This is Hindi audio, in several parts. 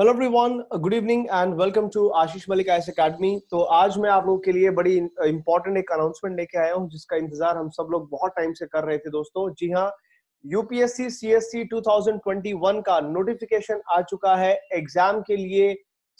Hello everyone good evening and welcome to Ashish Malik ice academy तो आज मैं आप लोगों के लिए बड़ी इंपॉर्टेंट uh, एक अनाउंसमेंट लेके आया हूं जिसका इंतजार हम सब लोग बहुत टाइम से कर रहे थे दोस्तों जी हां यूपीएससी सीएससी 2021 का नोटिफिकेशन आ चुका है एग्जाम के लिए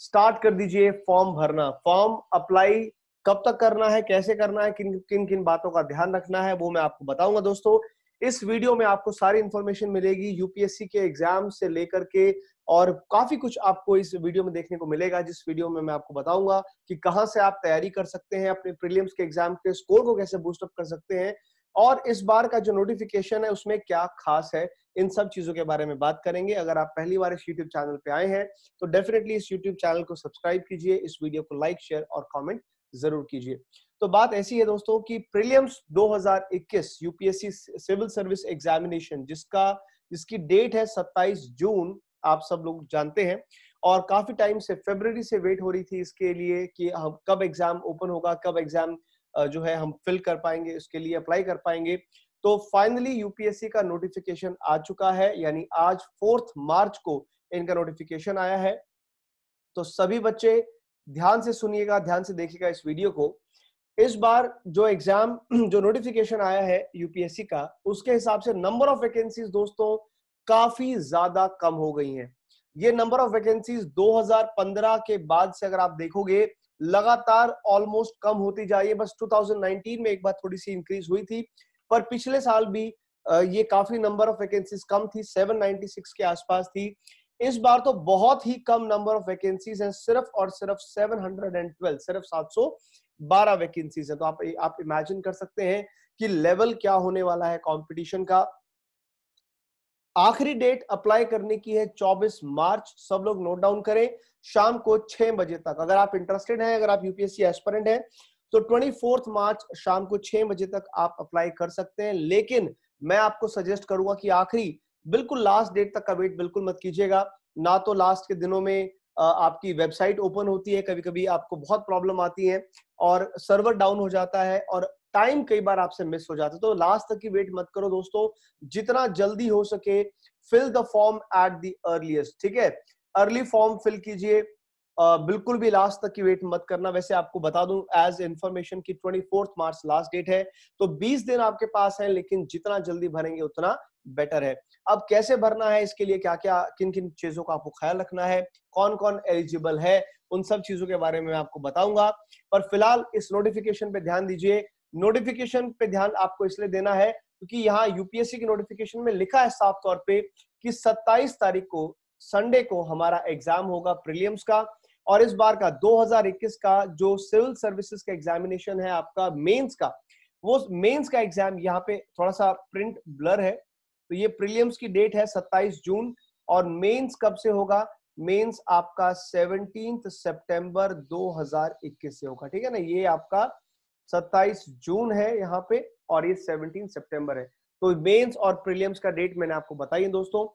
स्टार्ट कर दीजिए फॉर्म भरना फॉर्म अप्लाई कब तक करना है कैसे करना है किन किन किन बातों का ध्यान रखना है वो मैं आपको बताऊंगा दोस्तों इस वीडियो में आपको सारी इन्फॉर्मेशन मिलेगी यूपीएससी के एग्जाम से लेकर के और काफी कुछ आपको इस वीडियो में देखने को मिलेगा जिस वीडियो में मैं आपको बताऊंगा कि कहां से आप तैयारी कर सकते हैं अपने प्रीलियम्स के एग्जाम के स्कोर को कैसे बूस्टअप कर सकते हैं और इस बार का जो नोटिफिकेशन है उसमें क्या खास है इन सब चीजों के बारे में बात करेंगे अगर आप पहली बार इस यूट्यूब चैनल पे आए हैं तो डेफिनेटली इस यूट्यूब चैनल को सब्सक्राइब कीजिए इस वीडियो को लाइक शेयर और कॉमेंट जरूर कीजिए तो बात ऐसी है दोस्तों कि prelims 2021 UPSC civil service examination जिसका जिसकी डेट है 27 जून आप सब लोग जानते हैं और काफी टाइम से फेबर से वेट हो रही थी इसके लिए कि हम कब एग्जाम ओपन होगा कब एग्जाम जो है हम फिल कर पाएंगे उसके लिए अप्लाई कर पाएंगे तो फाइनली यूपीएससी का नोटिफिकेशन आ चुका है यानी आज फोर्थ मार्च को इनका नोटिफिकेशन आया है तो सभी बच्चे ध्यान से सुनिएगा ध्यान से देखिएगा इस वीडियो को इस बार जो एग्जाम जो नोटिफिकेशन आया है यूपीएससी का उसके हिसाब से नंबर ऑफ वैकेंसीज दोस्तों काफी ज्यादा कम हो गई हैं ये नंबर ऑफ वैकेंसीज 2015 के बाद से अगर आप देखोगे लगातार ऑलमोस्ट कम होती जा रही है बस 2019 में एक बार थोड़ी सी इंक्रीज हुई थी पर पिछले साल भी ये काफी नंबर ऑफ वैकेंसीज कम थी 796 के आसपास थी इस बार तो बहुत ही कम नंबर ऑफ वैकेंसीज हैं सिर्फ और सिर्फ 712 सिर्फ 712 वैकेंसीज हैं तो आप आप इमेजिन कर सकते हैं कि लेवल क्या होने वाला है कंपटीशन का आखिरी डेट अप्लाई करने की है 24 मार्च सब लोग नोट डाउन करें शाम को 6 बजे तक अगर आप इंटरेस्टेड हैं अगर आप यूपीएससी एस्परेंट हैं तो 24 मार्च शाम को 6 बजे तक आप अप्लाई कर सकते हैं लेकिन मैं आपको सजेस्ट करूंगा कि आखिरी बिल्कुल लास्ट डेट तक का वेट बिल्कुल मत कीजिएगा ना तो लास्ट के दिनों में आपकी वेबसाइट ओपन होती है कभी कभी आपको बहुत प्रॉब्लम आती है और सर्वर डाउन हो जाता है और टाइम कई बार आपसे मिस हो जाता है तो लास्ट तक की वेट मत करो दोस्तों जितना जल्दी हो सके fill the form at the earliest ठीक है अर्ली फॉर्म फिल कीजिए बिल्कुल भी लास्ट तक की वेट मत करना वैसे आपको बता दूं एज इंफॉर्मेशन की ट्वेंटी मार्च लास्ट डेट है तो 20 दिन आपके पास है लेकिन जितना जल्दी भरेंगे उतना बेटर है अब कैसे भरना है इसके लिए क्या क्या किन किन चीजों का आपको ख्याल रखना है कौन कौन एलिजिबल है उन सब चीजों के बारे में मैं आपको बताऊंगा पर फिलहाल इस नोटिफिकेशन पे ध्यान दीजिए नोटिफिकेशन पे ध्यान आपको इसलिए देना है क्योंकि यहाँ यूपीएससी की नोटिफिकेशन में लिखा है साफ तौर पे कि 27 तारीख को संडे को हमारा एग्जाम होगा प्रीलियम्स का और इस बार का 2021 का जो सिविल सर्विसेज का एग्जामिनेशन है आपका मेंस का वो मेंस का एग्जाम यहाँ पे थोड़ा सा प्रिंट ब्लर है तो ये प्रीलियम्स की डेट है 27 जून और मेंस कब से होगा मेंस आपका 17 सितंबर 2021 से होगा ठीक है ना ये आपका 27 जून है यहाँ पे और ये 17 सितंबर है तो मेंस और प्रीलियम्स का डेट मैंने आपको बताई दोस्तों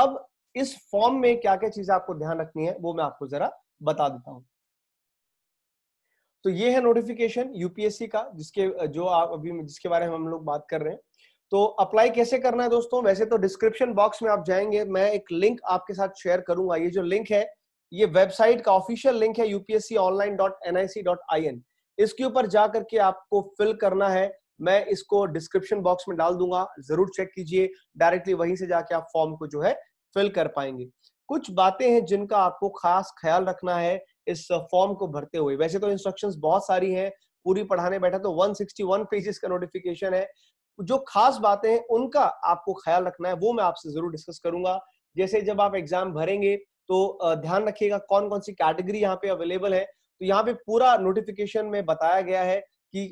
अब इस फॉर्म में क्या क्या चीजें आपको ध्यान रखनी है वो मैं आपको जरा बता देता हूँ तो ये है नोटिफिकेशन यूपीएससी का जिसके जो आप अभी जिसके बारे में हम लोग बात कर रहे हैं तो अप्लाई कैसे करना है दोस्तों वैसे तो डिस्क्रिप्शन बॉक्स में आप जाएंगे मैं एक लिंक आपके साथ शेयर करूंगा ये जो लिंक है ये वेबसाइट का ऑफिशियल लिंक है UPSC online dot N I C dot I N इसके ऊपर जा करके आपको फिल करना है मैं इसको डिस्क्रिप्शन बॉक्स में डाल दूंगा जरूर चेक कीजिए डायरेक्टली वहीं से जाके आप फॉर्म को जो है फिल कर पाएंगे कुछ बातें हैं जिनका आपको खास ख्याल रखना है इस फॉर्म को भरते हुए वैसे तो इंस्ट्रक्शंस बहुत सारी हैं पूरी पढ़ाने बैठा तो 161 पेजेस का नोटिफिकेशन है जो खास बातें हैं उनका आपको ख्याल रखना है वो मैं आपसे जरूर डिस्कस करूंगा जैसे जब आप एग्जाम भरेंगे तो ध्यान रखिएगा कौन कौन सी कैटेगरी यहाँ पे अवेलेबल है तो यहाँ पे पूरा नोटिफिकेशन में बताया गया है कि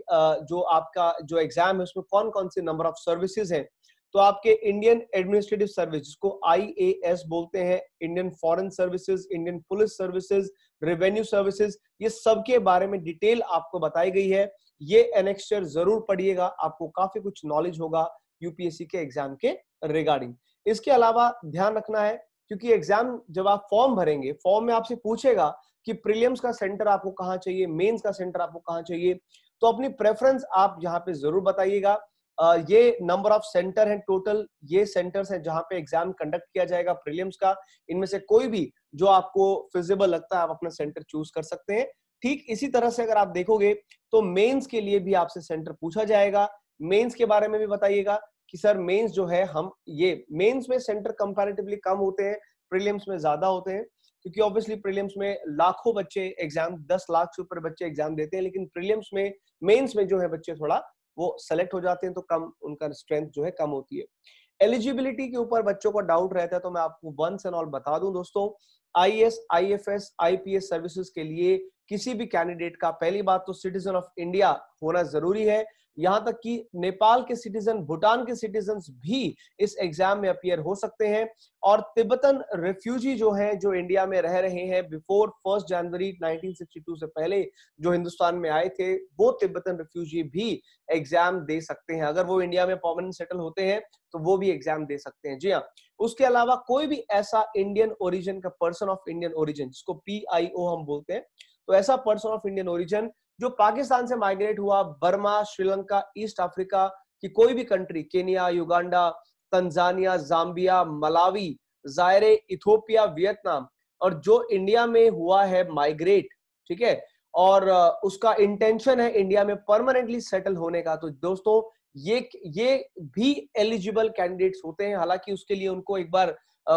जो आपका जो एग्जाम है उसमें कौन कौन से नंबर ऑफ सर्विसेज हैं तो आपके इंडियन एडमिनिस्ट्रेटिव सर्विस जिसको आईएएस बोलते हैं Indian foreign services Indian police services revenue services ये सब के बारे में डिटेल आपको बताई गई है ये एनेक्सचर जरूर पढ़िएगा आपको काफी कुछ नॉलेज होगा यूपीएससी के एग्जाम के रिगार्डिंग इसके अलावा ध्यान रखना है क्योंकि एग्जाम जब आप फॉर्म भरेंगे फॉर्म में आपसे पूछेगा कि प्रीलियम्स का सेंटर आपको कहाँ चाहिए मेंस का सेंटर आपको कहाँ चाहिए तो अपनी प्रेफरेंस आप यहाँ पे जरूर बताइएगा ये नंबर ऑफ सेंटर हैं टोटल ये सेंटर्स हैं जहां पे एग्जाम कंडक्ट किया जाएगा प्रीलिम्स का इनमें से कोई भी जो आपको फिजिबल लगता है आप अपना सेंटर चूज कर सकते हैं ठीक इसी तरह से अगर आप देखोगे तो मेंस के लिए भी आपसे सेंटर पूछा जाएगा मेंस के बारे में भी बताइएगा कि सर मेंस जो है हम ये मेंस में सेंटर कंपेरेटिवली कम होते हैं प्रीलिम्स में ज्यादा होते हैं क्योंकि ऑब्वियसली प्रीलिम्स में लाखों बच्चे एग्जाम दस लाख से ऊपर बच्चे एग्जाम देते हैं लेकिन प्रीलिम्स में मेंस में जो है बच्चे थोड़ा वो सेलेक्ट हो जाते हैं तो कम उनका स्ट्रेंथ जो है कम होती है एलिजिबिलिटी के ऊपर बच्चों का डाउट रहता है तो मैं आपको वंस एंड ऑल बता दूं दोस्तों I S I F S I P S services के लिए किसी भी कैंडिडेट का पहली बात तो सिटीजन ऑफ इंडिया होना जरूरी है यहाँ तक कि नेपाल के सिटीजन भूटान के सिटीजन भी इस एग्जाम में अपियर हो सकते हैं और तिब्बतन रिफ्यूजी जो हैं जो इंडिया में रह रहे हैं बिफोर फर्स्ट जनवरी 1962 से पहले जो हिंदुस्तान में आए थे वो तिब्बतन रिफ्यूजी भी एग्जाम दे सकते हैं अगर वो इंडिया में परमानेंट सेटल होते हैं तो वो भी एग्जाम दे सकते हैं जी हाँ उसके अलावा कोई भी ऐसा इंडियन ओरिजिन का पर्सन ऑफ इंडियन ओरिजिन जिसको पी हम बोलते हैं तो ऐसा पर्सन ऑफ इंडियन ओरिजिन जो पाकिस्तान से माइग्रेट हुआ बर्मा श्रीलंका ईस्ट अफ्रीका की कोई भी country Kenya Uganda Tanzania Zambia Malawi Zaire Ethiopia Vietnam और जो इंडिया में हुआ है माइग्रेट ठीक है और उसका इंटेंशन है इंडिया में परमानेंटली सेटल होने का तो दोस्तों ये ये भी एलिजिबल कैंडिडेट्स होते हैं हालांकि उसके लिए उनको एक बार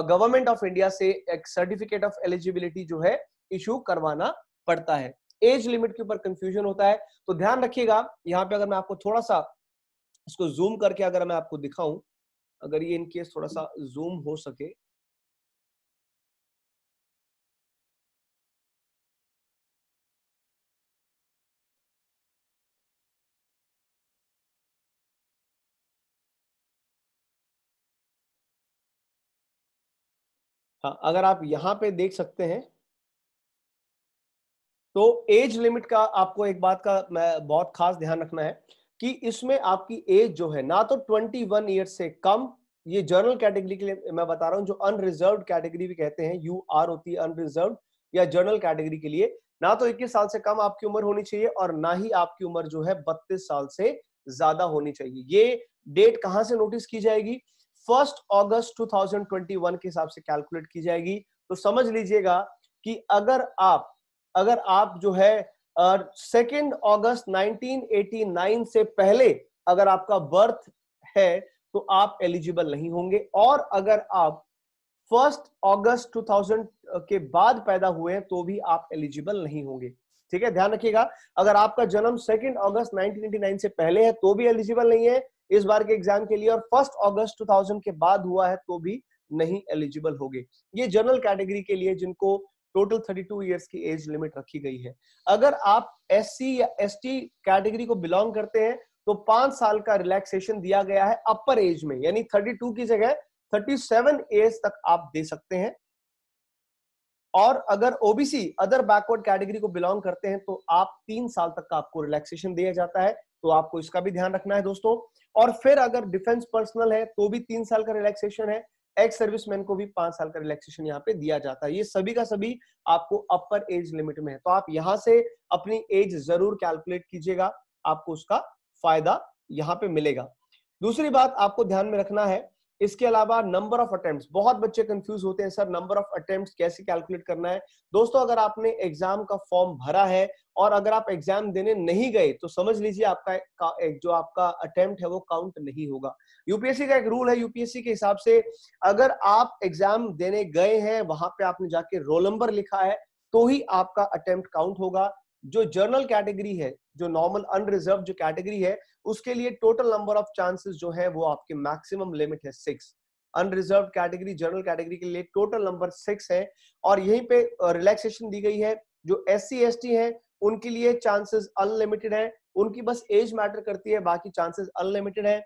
गवर्नमेंट ऑफ इंडिया से एक सर्टिफिकेट ऑफ एलिजिबिलिटी जो है इशू करवाना पड़ता है एज लिमिट के ऊपर कंफ्यूजन होता है तो ध्यान रखिएगा यहाँ पे अगर मैं आपको थोड़ा सा इसको जूम करके अगर मैं आपको दिखाऊं अगर ये इनकेस थोड़ा सा जूम हो सके हाँ अगर आप यहां पे देख सकते हैं तो एज लिमिट का आपको एक बात का मैं बहुत खास ध्यान रखना है कि इसमें आपकी एज जो है ना तो 21 वन ईयर से कम ये जर्नल कैटेगरी के लिए मैं बता रहा हूं जो अनरिजर्व कैटेगरी भी कहते हैं यू आर होती है अनरिजर्व या जर्नल कैटेगरी के लिए ना तो 21 साल से कम आपकी उम्र होनी चाहिए और ना ही आपकी उम्र जो है 32 साल से ज्यादा होनी चाहिए ये डेट कहाँ से नोटिस की जाएगी फर्स्ट ऑगस्ट 2021 के हिसाब से कैलकुलेट की जाएगी तो समझ लीजिएगा कि अगर आप अगर आप जो है सेकेंड अगस्त 1989 से पहले अगर आपका बर्थ है तो आप एलिजिबल नहीं होंगे और अगर आप फर्स्ट अगस्त 2000 के बाद पैदा हुए हैं तो भी आप एलिजिबल नहीं होंगे ठीक है ध्यान रखिएगा अगर आपका जन्म सेकेंड अगस्त 1989 से पहले है तो भी एलिजिबल नहीं है इस बार के एग्जाम के लिए और फर्स्ट अगस्त 2000 के बाद हुआ है तो भी नहीं एलिजिबल होगे ये जनरल कैटेगरी के लिए जिनको टोटल 32 इयर्स की एज लिमिट रखी गई है अगर आप एस या एस कैटेगरी को बिलोंग करते हैं तो पांच साल का रिलैक्सेशन दिया गया है अपर एज में यानी 32 की जगह 37 एज तक आप दे सकते हैं और अगर ओबीसी अदर बैकवर्ड कैटेगरी को बिलोंग करते हैं तो आप तीन साल तक का आपको रिलैक्सेशन दिया जाता है तो आपको इसका भी ध्यान रखना है दोस्तों और फिर अगर डिफेंस पर्सनल है तो भी तीन साल का रिलैक्सेशन है एक्स सर्विसमैन को भी पांच साल का रिलैक्सेशन यहाँ पे दिया जाता है ये सभी का सभी आपको अपर एज लिमिट में है तो आप यहाँ से अपनी एज जरूर कैलकुलेट कीजिएगा आपको उसका फायदा यहाँ पे मिलेगा दूसरी बात आपको ध्यान में रखना है इसके अलावा नंबर ऑफ अटेम्प्ट बहुत बच्चे कंफ्यूज होते हैं सर नंबर ऑफ अटेम्प्ट कैसे कैलकुलेट करना है दोस्तों अगर आपने एग्जाम का फॉर्म भरा है और अगर आप एग्जाम देने नहीं गए तो समझ लीजिए आपका एक जो आपका अटेम्प्ट है वो काउंट नहीं होगा यूपीएससी का एक रूल है यूपीएससी के हिसाब से अगर आप एग्जाम देने गए हैं वहां पे आपने जाके रोल नंबर लिखा है तो ही आपका अटेम्प्ट काउंट होगा जो जर्नल कैटेगरी है जो नॉर्मल अनरिजर्व जो कैटेगरी है उसके लिए टोटल नंबर ऑफ चांसेस जो है वो आपके मैक्सिमम लिमिट है six unreserved category general category के लिए टोटल नंबर सिक्स है और यहीं पे रिलैक्सेशन दी गई है जो एस सी एस टी है उनके लिए चांसेस अनलिमिटेड है उनकी बस एज मैटर करती है बाकी चांसेस अनलिमिटेड है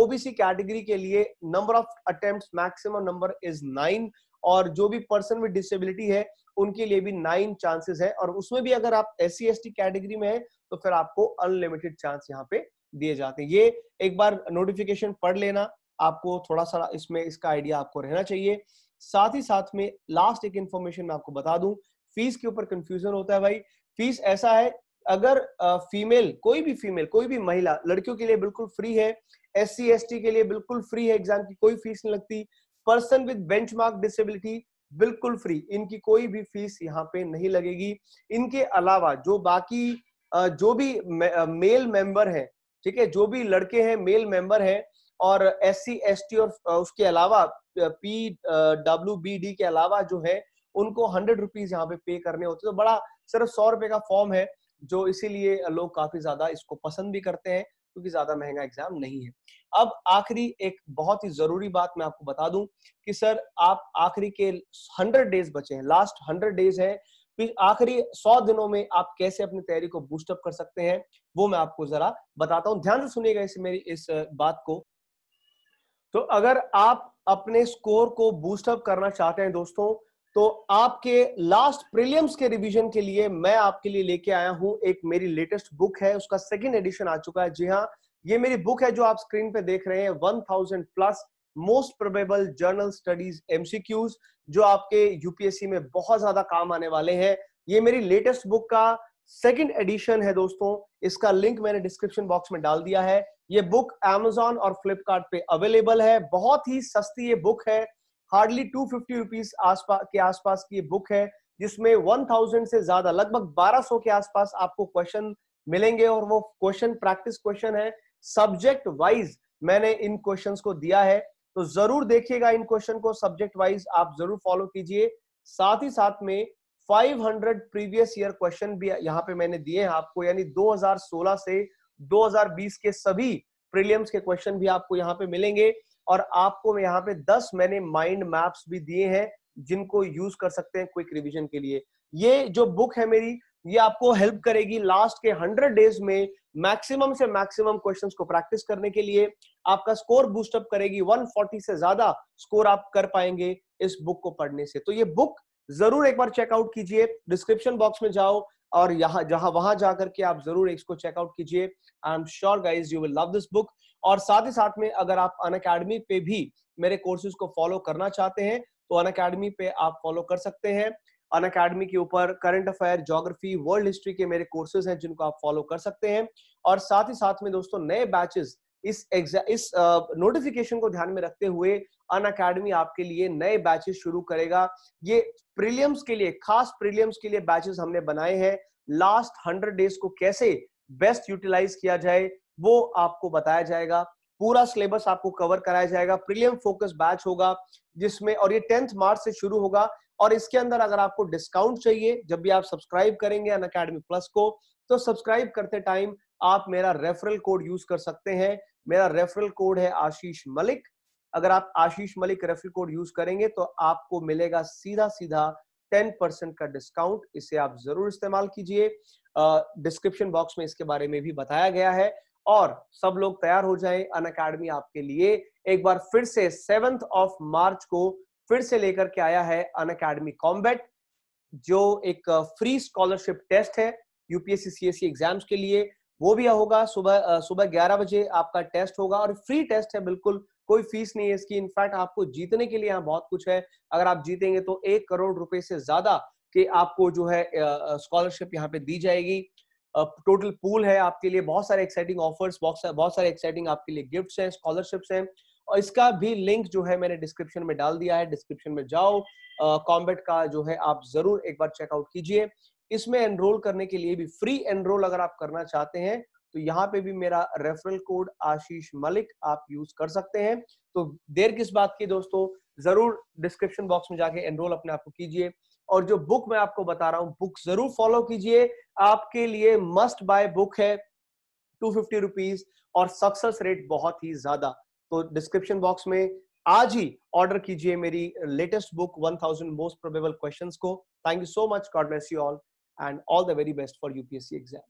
ओबीसी कैटेगरी के लिए number of attempt maximum number is nine और जो भी पर्सन विद डिसेबिलिटी है उनके लिए भी नाइन चांसेस है और उसमें भी अगर आप एस सी कैटेगरी में है तो फिर आपको अनलिमिटेड चांस यहाँ पे दिए जाते हैं ये एक बार नोटिफिकेशन पढ़ लेना आपको थोड़ा सा इसमें इसका आइडिया आपको रहना चाहिए साथ ही साथ में लास्ट एक इंफॉर्मेशन मैं आपको बता दूं फीस के ऊपर कंफ्यूजन होता है भाई फीस ऐसा है अगर फीमेल कोई भी फीमेल कोई भी महिला लड़कियों के लिए बिल्कुल फ्री है एस सी के लिए बिल्कुल फ्री है एग्जाम की कोई फीस नहीं लगती पर्सन विद बेंचमार्क डिसेबिलिटी बिल्कुल फ्री इनकी कोई भी फीस यहाँ पे नहीं लगेगी इनके अलावा जो बाकी जो भी मेल मेंबर है ठीक है जो भी लड़के हैं मेल मेंबर हैं और एस सी एस टी और उसके अलावा पी डब्ल्यू बी डी के अलावा जो है उनको हंड्रेड रुपीज यहाँ पे पे करने होते तो बड़ा सिर्फ सौ रुपए का फॉर्म है जो इसीलिए लोग काफी ज्यादा इसको पसंद भी करते हैं क्योंकि ज्यादा महंगा एग्जाम नहीं है अब आखिरी एक बहुत ही जरूरी बात मैं आपको बता दूं कि सर आप आखिरी के हंड्रेड डेज बचे हैं लास्ट हंड्रेड डेज है आखिरी सौ दिनों में आप कैसे अपनी तैयारी को बूस्टअप कर सकते हैं वो मैं आपको जरा बताता हूं ध्यान से सुनिएगा इस मेरी इस बात को तो अगर आप अपने स्कोर को बूस्टअप करना चाहते हैं दोस्तों तो आपके लास्ट प्रीलियम्स के रिवीजन के लिए मैं आपके लिए लेके आया हूं एक मेरी लेटेस्ट बुक है उसका सेकंड एडिशन आ चुका है जी हाँ ये मेरी बुक है जो आप स्क्रीन पे देख रहे हैं one thousand plus most probable general studies MCQs जो आपके यूपीएससी में बहुत ज्यादा काम आने वाले हैं ये मेरी लेटेस्ट बुक का सेकेंड एडिशन है दोस्तों इसका लिंक मैंने डिस्क्रिप्शन बॉक्स में डाल दिया है ये बुक एमेजॉन और फ्लिपकार्ट अवेलेबल है बहुत ही सस्ती ये बुक है हार्डली टू फिफ्टी रुपीज के आसपास की बुक है जिसमें वन थाउजेंड से ज्यादा लगभग बारह सौ के आसपास आपको क्वेश्चन मिलेंगे और वो क्वेश्चन प्रैक्टिस क्वेश्चन है सब्जेक्ट वाइज मैंने इन क्वेश्चन को दिया है तो जरूर देखिएगा इन क्वेश्चन को सब्जेक्ट वाइज आप जरूर फॉलो कीजिए साथ ही साथ में 500 प्रीवियस ईयर क्वेश्चन भी यहाँ पे मैंने दिए हैं आपको यानी 2016 से 2020 के सभी प्रीलियम्स के क्वेश्चन भी आपको यहाँ पे मिलेंगे और आपको यहाँ पे दस मैंने माइंड मैप्स भी दिए हैं जिनको यूज कर सकते हैं क्विक रिविजन के लिए ये जो बुक है मेरी ये आपको हेल्प करेगी लास्ट के हंड्रेड डेज में मैक्सिमम से मैक्सिमम क्वेश्चंस को प्रैक्टिस करने के लिए आपका स्कोर बूस्टअप करेगी 140 से ज्यादा स्कोर आप कर पाएंगे इस बुक को पढ़ने से तो ये बुक जरूर एक बार चेकआउट कीजिए डिस्क्रिप्शन बॉक्स में जाओ और यहाँ जहां वहां जाकर के आप जरूर इसको चेकआउट कीजिए I am sure guys you will love this book और साथ ही साथ में अगर आप अन अकेडमी पे भी मेरे कोर्सेज को फॉलो करना चाहते हैं तो अन अकेडमी पे आप फॉलो कर सकते हैं अन अकेडमी के ऊपर current affair geography world history के मेरे कोर्सेज हैं जिनको आप फॉलो कर सकते हैं और साथ ही साथ में दोस्तों नए बैचेस इस इस नोटिफिकेशन को ध्यान में रखते हुए अन अकेडमी आपके लिए नए बैचेस शुरू करेगा ये प्रीलियम्स के लिए खास प्रीलियम्स के लिए बैचेस हमने बनाए हैं लास्ट हंड्रेड डेज को कैसे बेस्ट यूटिलाइज किया जाए वो आपको बताया जाएगा पूरा सिलेबस आपको कवर कराया जाएगा प्रीलियम फोकस बैच होगा जिसमें और ये टेंथ मार्च से शुरू होगा और इसके अंदर अगर आपको डिस्काउंट चाहिए जब भी आप सब्सक्राइब करेंगे अन अकेडमी प्लस को तो सब्सक्राइब करते टाइम आप मेरा रेफरल कोड यूज कर सकते हैं मेरा रेफरल कोड है आशीष मलिक अगर आप Ashish Malik referral code use करेंगे तो आपको मिलेगा सीधा सीधा 10 परसेंट का डिस्काउंट इसे आप जरूर इस्तेमाल कीजिए डिस्क्रिप्शन बॉक्स में इसके बारे में भी बताया गया है और सब लोग तैयार हो जाएं अन अकेडमी आपके लिए एक बार फिर से सेवेंथ ऑफ मार्च को फिर से लेकर के आया है अन अकेडमी कॉम्बेट जो एक फ्री स्कॉलरशिप टेस्ट है यूपीएससी सीएससी एग्जाम्स के लिए वो भी होगा सुबह सुबह ग्यारह बजे आपका टेस्ट होगा और फ्री टेस्ट है बिल्कुल कोई फीस नहीं है इसकी इनफैक्ट आपको जीतने के लिए यहाँ बहुत कुछ है अगर आप जीतेंगे तो एक करोड़ रुपए से ज्यादा के आपको जो है स्कॉलरशिप यहाँ पे दी जाएगी टोटल पूल है आपके लिए बहुत सारे एक्साइटिंग ऑफर्स बहुत सारे एक्साइटिंग आपके लिए गिफ्ट्स हैं स्कॉलरशिप्स हैं और इसका भी लिंक जो है मैंने डिस्क्रिप्शन में डाल दिया है डिस्क्रिप्शन में जाओ कॉम्बेट का जो है आप जरूर एक बार चेकआउट कीजिए इसमें एनरोल करने के लिए भी फ्री एनरोल अगर आप करना चाहते हैं तो यहाँ पे भी मेरा रेफरल कोड आशीष मलिक आप यूज कर सकते हैं तो देर किस बात की दोस्तों जरूर डिस्क्रिप्शन बॉक्स में जाके एनरोल अपने आप को कीजिए और जो बुक मैं आपको बता रहा हूँ बुक जरूर फॉलो कीजिए आपके लिए मस्ट बाय बुक है टू फिफ्टी रुपीज और सक्सेस रेट बहुत ही ज्यादा तो डिस्क्रिप्शन बॉक्स में आज ही ऑर्डर कीजिए मेरी latest book 1000 most probable questions को thank you so much God bless you all and all the very best for UPSC exam.